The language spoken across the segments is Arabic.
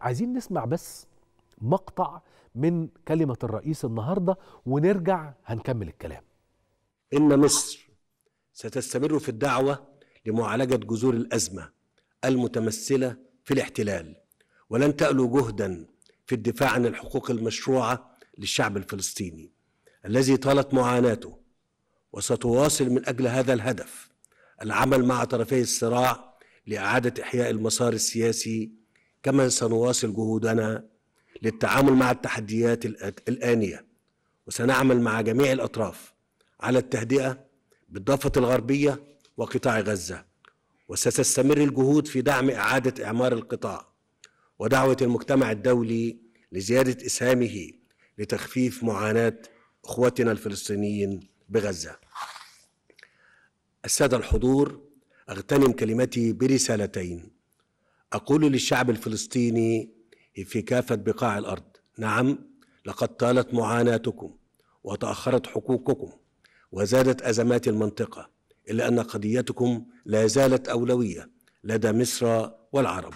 عايزين نسمع بس مقطع من كلمة الرئيس النهاردة ونرجع هنكمل الكلام إن مصر ستستمر في الدعوة لمعالجة جذور الأزمة المتمثلة في الاحتلال ولن تألو جهدا في الدفاع عن الحقوق المشروعة للشعب الفلسطيني الذي طالت معاناته وستواصل من أجل هذا الهدف العمل مع طرفي الصراع لإعادة إحياء المسار السياسي كما سنواصل جهودنا للتعامل مع التحديات الآنية وسنعمل مع جميع الأطراف على التهدئة بالضفة الغربية وقطاع غزة وستستمر الجهود في دعم إعادة إعمار القطاع ودعوة المجتمع الدولي لزيادة إسهامه لتخفيف معاناة إخوتنا الفلسطينيين بغزة السادة الحضور أغتنم كلمتي برسالتين أقول للشعب الفلسطيني في كافة بقاع الأرض نعم لقد طالت معاناتكم وتأخرت حقوقكم وزادت أزمات المنطقة إلا أن قضيتكم لا زالت أولوية لدى مصر والعرب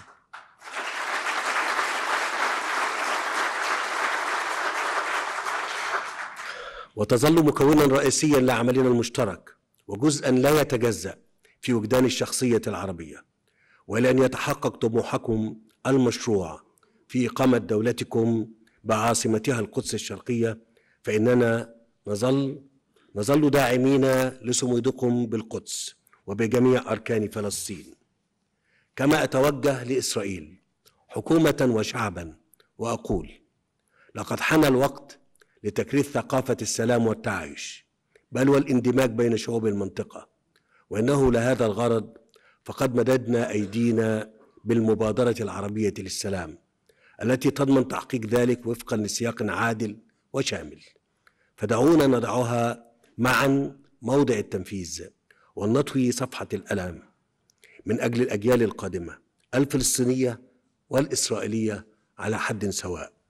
وتظل مكونا رئيسيا لعملنا المشترك وجزءا لا يتجزأ في وجدان الشخصية العربية ولن يتحقق طموحكم المشروع في إقامة دولتكم بعاصمتها القدس الشرقية فإننا نظل نظل داعمين لصمودكم بالقدس وبجميع أركان فلسطين كما أتوجه لإسرائيل حكومة وشعبا وأقول لقد حان الوقت لتكريس ثقافة السلام والتعايش بل والاندماج بين شعوب المنطقة وإنه لهذا الغرض فقد مددنا أيدينا بالمبادرة العربية للسلام التي تضمن تحقيق ذلك وفقا لسياق عادل وشامل فدعونا نضعها معا موضع التنفيذ ولنطوي صفحة الألم من أجل الأجيال القادمة الفلسطينية والإسرائيلية على حد سواء